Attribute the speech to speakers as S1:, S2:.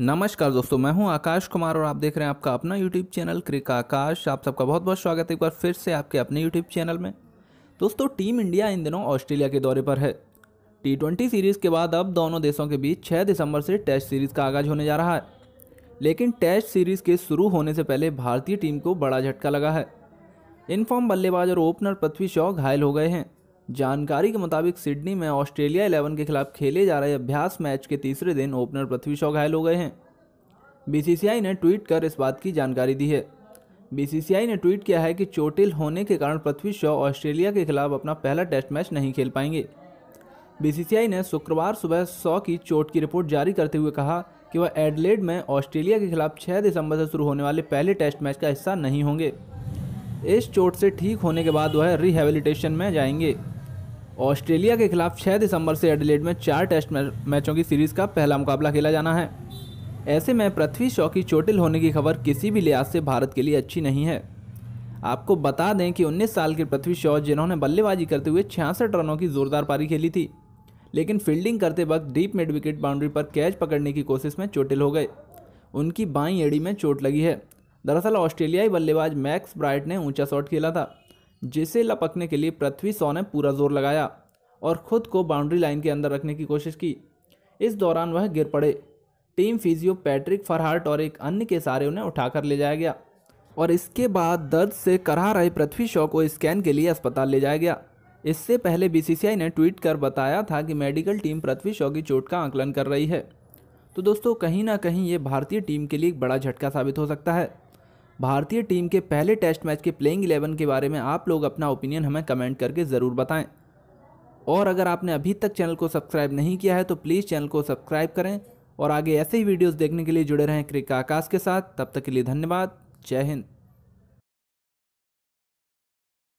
S1: नमस्कार दोस्तों मैं हूं आकाश कुमार और आप देख रहे हैं आपका अपना यूट्यूब चैनल क्रिक आकाश आप सबका बहुत बहुत स्वागत है एक बार फिर से आपके अपने यूट्यूब चैनल में दोस्तों टीम इंडिया इन दिनों ऑस्ट्रेलिया के दौरे पर है टी ट्वेंटी सीरीज़ के बाद अब दोनों देशों के बीच छः दिसंबर से टेस्ट सीरीज़ का आगाज होने जा रहा है लेकिन टेस्ट सीरीज़ के शुरू होने से पहले भारतीय टीम को बड़ा झटका लगा है इनफॉर्म बल्लेबाज और ओपनर पृथ्वी शॉ घायल हो गए हैं जानकारी के मुताबिक सिडनी में ऑस्ट्रेलिया इलेवन के खिलाफ खेले जा रहे अभ्यास मैच के तीसरे दिन ओपनर पृथ्वी शॉ घायल हो गए हैं बीसीसीआई ने ट्वीट कर इस बात की जानकारी दी है बीसीसीआई ने ट्वीट किया है कि चोटिल होने के कारण पृथ्वी शॉ ऑस्ट्रेलिया के खिलाफ अपना पहला टेस्ट मैच नहीं खेल पाएंगे बीसीसीआई ने शुक्रवार सुबह सौ की चोट की रिपोर्ट जारी करते हुए कहा कि वह एडलेड में ऑस्ट्रेलिया के खिलाफ 6 दिसंबर से शुरू होने वाले पहले टेस्ट मैच का हिस्सा नहीं होंगे इस चोट से ठीक होने के बाद वह रिहेबिलिटेशन में जाएंगे ऑस्ट्रेलिया के खिलाफ 6 दिसंबर से एडिलेड में चार टेस्ट मैचों की सीरीज का पहला मुकाबला खेला जाना है ऐसे में पृथ्वी शॉ की चोटिल होने की खबर किसी भी लिहाज से भारत के लिए अच्छी नहीं है आपको बता दें कि 19 साल के पृथ्वी शॉ जिन्होंने बल्लेबाजी करते हुए छियासठ रनों की जोरदार पारी खेली थी लेकिन फील्डिंग करते वक्त डीप मिड विकेट बाउंड्री पर कैच पकड़ने की कोशिश में चोटिल हो गए उनकी बाई एड़ी में चोट लगी है दरअसल ऑस्ट्रेलियाई बल्लेबाज मैक्स ब्राइट ने ऊंचा शॉट खेला था जिसे लपकने के लिए पृथ्वी सौ ने पूरा जोर लगाया और खुद को बाउंड्री लाइन के अंदर रखने की कोशिश की इस दौरान वह गिर पड़े टीम फिजियो पैट्रिक फरहार्ट और एक अन्य के सहारे उन्हें उठाकर ले जाया गया और इसके बाद दर्द से करा रहे पृथ्वी शॉ को स्कैन के लिए अस्पताल ले जाया गया इससे पहले बीसीसीआई ने ट्वीट कर बताया था कि मेडिकल टीम पृथ्वी शॉ की चोट का आंकलन कर रही है तो दोस्तों कहीं ना कहीं ये भारतीय टीम के लिए एक बड़ा झटका साबित हो सकता है भारतीय टीम के पहले टेस्ट मैच के प्लेइंग इलेवन के बारे में आप लोग अपना ओपिनियन हमें कमेंट करके ज़रूर बताएं और अगर आपने अभी तक चैनल को सब्सक्राइब नहीं किया है तो प्लीज़ चैनल को सब्सक्राइब करें और आगे ऐसे ही वीडियोज़ देखने के लिए जुड़े रहें क्रिक आकाश के साथ तब तक के लिए धन्यवाद जय हिंद